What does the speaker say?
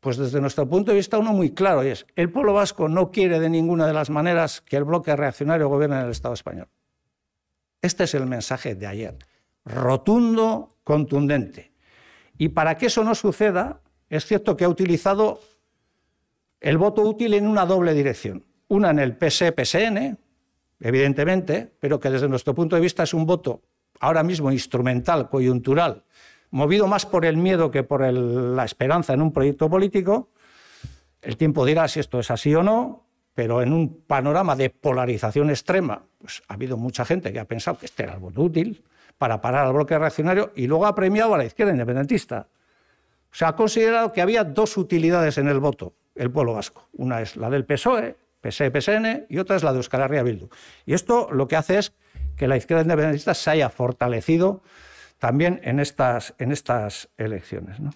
Pues desde nuestro punto de vista uno muy claro y es, el pueblo vasco no quiere de ninguna de las maneras que el bloque reaccionario gobierne en el Estado español. Este es el mensaje de ayer, rotundo, contundente. Y para que eso no suceda, es cierto que ha utilizado el voto útil en una doble dirección. Una en el PS-PSN, e, evidentemente, pero que desde nuestro punto de vista es un voto ahora mismo instrumental, coyuntural, movido más por el miedo que por la esperanza en un proyecto político. El tiempo dirá si esto es así o no, pero en un panorama de polarización extrema, pues ha habido mucha gente que ha pensado que este era el voto útil para parar al bloque reaccionario y luego ha premiado a la izquierda independentista. Se ha considerado que había dos utilidades en el voto, el pueblo vasco. Una es la del PSOE, PSE-PSN, y otra es la de Euskal Herria Bildu. Y esto lo que hace es que la izquierda independentista se haya fortalecido también en estas, en estas elecciones. ¿no?